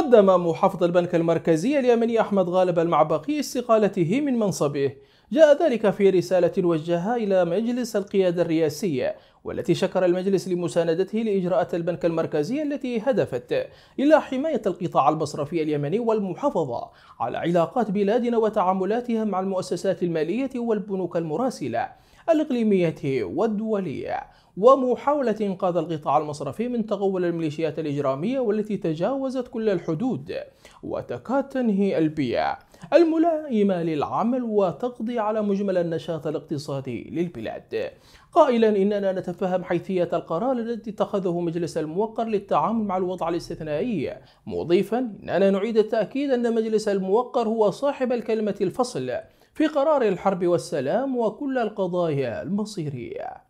قدم محافظ البنك المركزي اليمني أحمد غالب المعبقي استقالته من منصبه جاء ذلك في رسالة وجهها إلى مجلس القيادة الرئاسية والتي شكر المجلس لمساندته لإجراءات البنك المركزي التي هدفت إلى حماية القطاع المصرفي اليمني والمحافظة على علاقات بلادنا وتعاملاتها مع المؤسسات المالية والبنوك المراسلة الإقليمية والدولية ومحاولة إنقاذ القطاع المصرفي من تغول الميليشيات الإجرامية والتي تجاوزت كل الحدود وتكاد تنهي البيئة الملائمة للعمل وتقضي على مجمل النشاط الاقتصادي للبلاد قائلا إننا نتفهم حيثية القرار الذي اتخذه مجلس الموقر للتعامل مع الوضع الاستثنائي مضيفا إننا نعيد التأكيد أن مجلس الموقر هو صاحب الكلمة الفصل في قرار الحرب والسلام وكل القضايا المصيرية.